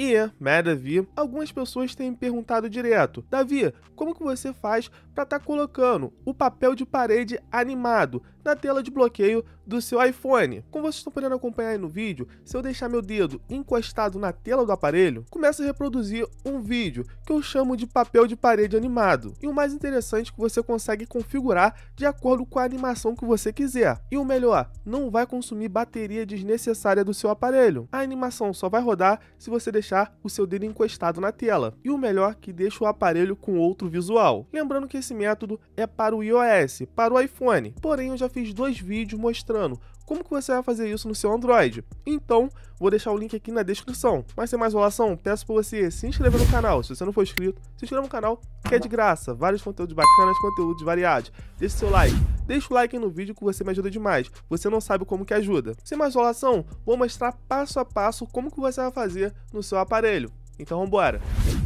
E, né, Davi, algumas pessoas têm me perguntado direto, Davi, como que você faz para estar tá colocando o papel de parede animado na tela de bloqueio do seu iPhone. Como vocês estão podendo acompanhar aí no vídeo, se eu deixar meu dedo encostado na tela do aparelho, começa a reproduzir um vídeo que eu chamo de papel de parede animado. E o mais interessante é que você consegue configurar de acordo com a animação que você quiser. E o melhor, não vai consumir bateria desnecessária do seu aparelho. A animação só vai rodar se você deixar o seu dedo encostado na tela. E o melhor que deixa o aparelho com outro visual. Lembrando que esse método é para o iOS, para o iPhone. Porém, eu já fiz dois vídeos mostrando funcionando. Como que você vai fazer isso no seu Android? Então, vou deixar o link aqui na descrição. Mas sem mais enrolação, peço para você se inscrever no canal. Se você não for inscrito, se inscreva no canal, que é de graça. Vários conteúdos bacanas, conteúdos variados. Deixe seu like. Deixa o like no vídeo que você me ajuda demais. Você não sabe como que ajuda. Sem mais enrolação, vou mostrar passo a passo como que você vai fazer no seu aparelho. Então, vambora!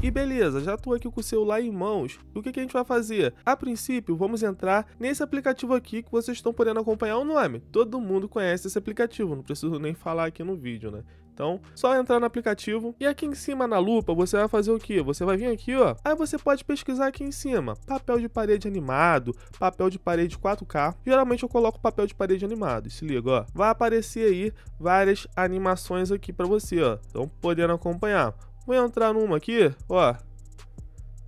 E beleza, já estou aqui com o celular em mãos. E o que, que a gente vai fazer? A princípio, vamos entrar nesse aplicativo aqui que vocês estão podendo acompanhar o nome. Todo mundo conhece esse aplicativo, não preciso nem falar aqui no vídeo, né? Então, só entrar no aplicativo e aqui em cima na lupa você vai fazer o que? Você vai vir aqui, ó. Aí você pode pesquisar aqui em cima: papel de parede animado, papel de parede 4K. Geralmente eu coloco papel de parede animado. Se liga, ó. Vai aparecer aí várias animações aqui para você, ó. Então, podendo acompanhar. Vou entrar numa aqui, ó.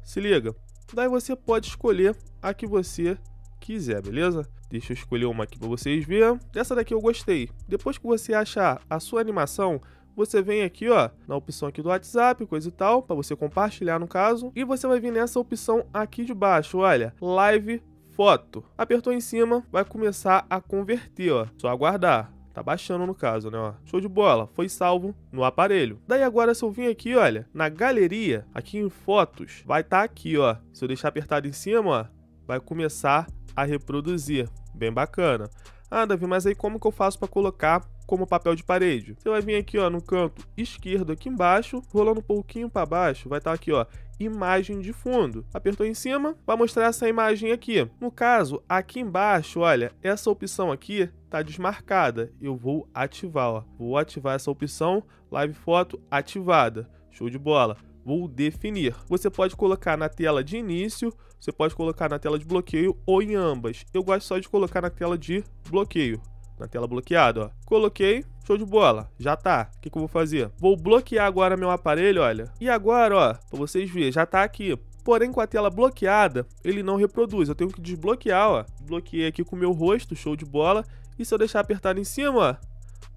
Se liga. Daí você pode escolher a que você quiser, beleza? Deixa eu escolher uma aqui para vocês verem. Essa daqui eu gostei. Depois que você achar a sua animação, você vem aqui, ó, na opção aqui do WhatsApp, coisa e tal, para você compartilhar no caso, e você vai vir nessa opção aqui de baixo, olha, live foto. Apertou em cima, vai começar a converter, ó. Só aguardar. Tá baixando no caso, né? Ó. Show de bola, foi salvo no aparelho. Daí agora se eu vim aqui, olha, na galeria, aqui em fotos, vai estar tá aqui, ó. Se eu deixar apertado em cima, ó, vai começar a reproduzir. Bem bacana. Ah, Davi, mas aí como que eu faço para colocar como papel de parede. Você vai vir aqui ó, no canto esquerdo aqui embaixo, rolando um pouquinho para baixo, vai estar tá aqui ó, imagem de fundo. Apertou em cima, vai mostrar essa imagem aqui. No caso, aqui embaixo, olha, essa opção aqui tá desmarcada. Eu vou ativar, ó. Vou ativar essa opção, live foto ativada. Show de bola. Vou definir. Você pode colocar na tela de início, você pode colocar na tela de bloqueio ou em ambas. Eu gosto só de colocar na tela de bloqueio na tela bloqueada, ó. Coloquei, show de bola, já tá. O que, que eu vou fazer? Vou bloquear agora meu aparelho, olha. E agora, ó, pra vocês verem, já tá aqui. Porém, com a tela bloqueada, ele não reproduz. Eu tenho que desbloquear, ó. Bloqueei aqui com o meu rosto, show de bola. E se eu deixar apertado em cima, ó,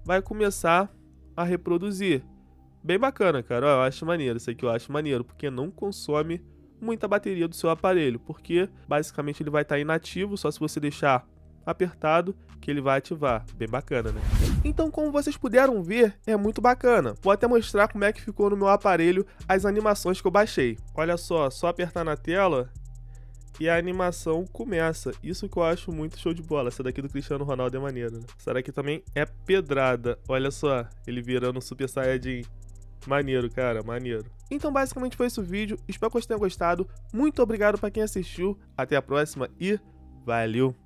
vai começar a reproduzir. Bem bacana, cara. Ó, eu acho maneiro isso aqui, eu acho maneiro, porque não consome muita bateria do seu aparelho, porque basicamente ele vai estar tá inativo, só se você deixar apertado que ele vai ativar. Bem bacana, né? Então, como vocês puderam ver, é muito bacana. Vou até mostrar como é que ficou no meu aparelho as animações que eu baixei. Olha só, só apertar na tela e a animação começa. Isso que eu acho muito show de bola. Essa daqui do Cristiano Ronaldo é maneira. Né? Essa daqui também é pedrada. Olha só, ele virando um Super Saiyajin. Maneiro, cara, maneiro. Então, basicamente foi esse o vídeo. Espero que vocês tenham gostado. Muito obrigado para quem assistiu. Até a próxima e valeu!